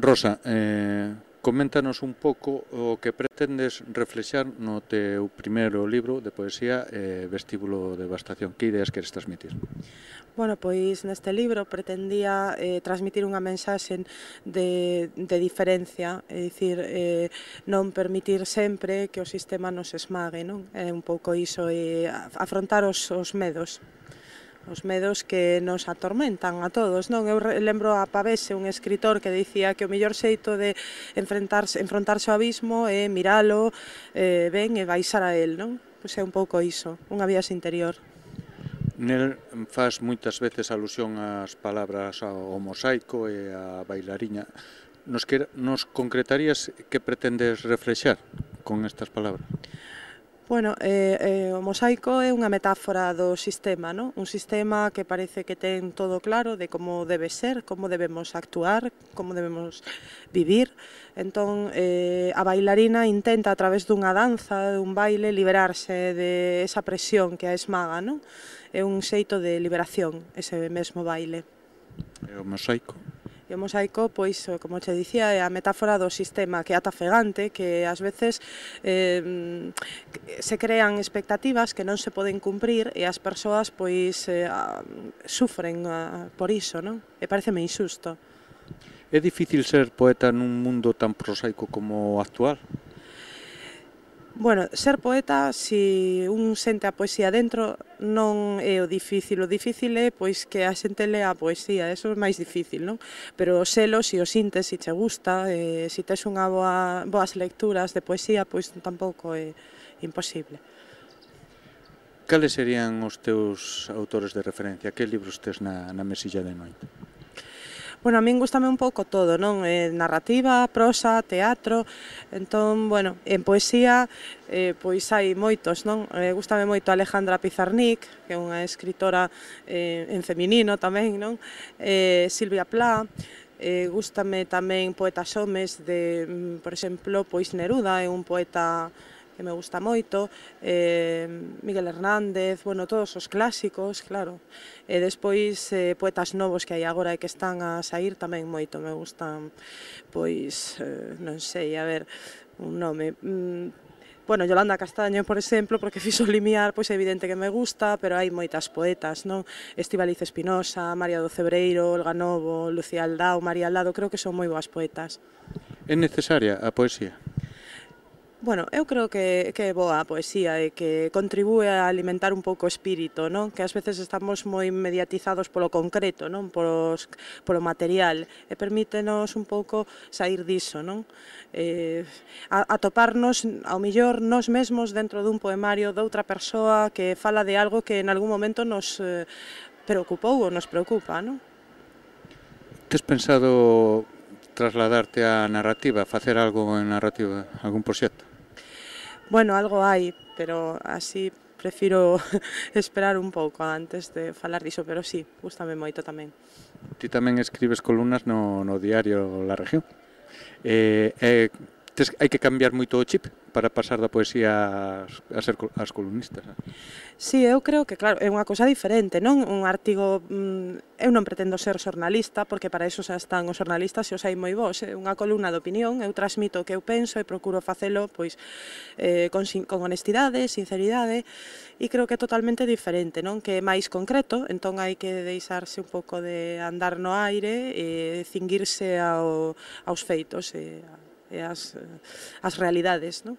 Rosa, eh, coméntanos un pouco o que pretendes reflexar no teu primeiro libro de poesía eh, Vestíbulo de Bastación. Que ideas queres transmitir? Bueno, pois neste libro pretendía eh, transmitir unha mensaxe de, de diferencia, é dicir, eh, non permitir sempre que o sistema nos esmague, non? É un pouco iso, eh, afrontar os, os medos os medos que nos atormentan a todos. Non Eu lembro a Pavese, un escritor que dicía que o mellor xeito de enfrentarse, enfrontarse ao abismo é miralo, eh, ben e baixar a el, non? Pois é un pouco iso, unha vía interior. Nel faz moitas veces alusión ás palabras ao mosaico e á bailariña. Nos, que, nos concretarías que pretendes reflexar con estas palabras? Bueno, eh, eh, o mosaico é unha metáfora do sistema, no? un sistema que parece que ten todo claro de como debe ser, como debemos actuar, como debemos vivir. Entón, eh, a bailarina intenta a través dunha danza, dun baile, liberarse de esa presión que a esmaga. No? É un xeito de liberación ese mesmo baile. É o mosaico. E o mosaico, pois, eh, como che dicía, é a metáfora do sistema que ata fegante, que ás veces eh, se crean expectativas que non se poden cumprir e as persoas, pois, eh, sufren por iso, non? E pareceme insusto. É difícil ser poeta nun mundo tan prosaico como o actual? Bueno, ser poeta, se si un sente a poesía dentro, non é o difícil. O difícil é pois que a xente lea a poesía, eso é máis difícil, non? Pero selo, se si o sintes, se si te gusta, eh, se si tes unha boa, boas lecturas de poesía, pois tampouco é imposible. Cales serían os teus autores de referencia? Que libros tes na, na mesilla de noite? Bueno, a min gustame un pouco todo, non? Eh, narrativa, prosa, teatro, entón, bueno, en poesía eh, pois hai moitos, non? Eh, gustame moito Alejandra Pizarnik, que é unha escritora eh, en feminino tamén, non? Eh, Silvia Pla, eh, gustame tamén poetas homes de, mm, por exemplo, pois Neruda é un poeta que me gusta moito, eh, Miguel Hernández, bueno, todos os clásicos, claro. E despois eh, poetas novos que hai agora e que están a sair tamén moito, me gustan, pois, eh, non sei, a ver, un nome... Mm, bueno, Yolanda Castaño, por exemplo, porque fixo limiar, pois é evidente que me gusta, pero hai moitas poetas, non? Estivaliz Espinosa, María do Cebreiro, Olga Novo, Lucía Aldao, María Aldado, creo que son moi boas poetas. É necesaria a poesía? Bueno, eu creo que, que é boa a poesía e que contribúe a alimentar un pouco o espírito, non? que ás veces estamos moi mediatizados polo concreto, non? Polos, polo material, e permítenos un pouco sair diso, non? Eh, a, atoparnos, ao millor, nós mesmos dentro dun poemario doutra persoa que fala de algo que en algún momento nos eh, preocupou ou nos preocupa, non? Tes pensado trasladarte á narrativa, facer algo en narrativa, algún proxecto? Bueno, algo hai, pero así prefiro esperar un pouco antes de falar diso, pero sí, gustame moito tamén. Ti tamén escribes columnas no, no diario La Región. Eh, eh, tes, hai que cambiar moito o chip para pasar da poesía a ser as columnistas. Si, eh? Sí, eu creo que, claro, é unha cousa diferente, non? Un artigo... Mm, eu non pretendo ser xornalista, porque para iso xa están os xornalistas e os hai moi vos. É eh? unha columna de opinión, eu transmito o que eu penso e procuro facelo pois, eh, con, con honestidade, sinceridade, e creo que é totalmente diferente, non? Que é máis concreto, entón hai que deixarse un pouco de andar no aire e cinguirse ao, aos feitos e e as, eh, as realidades, non?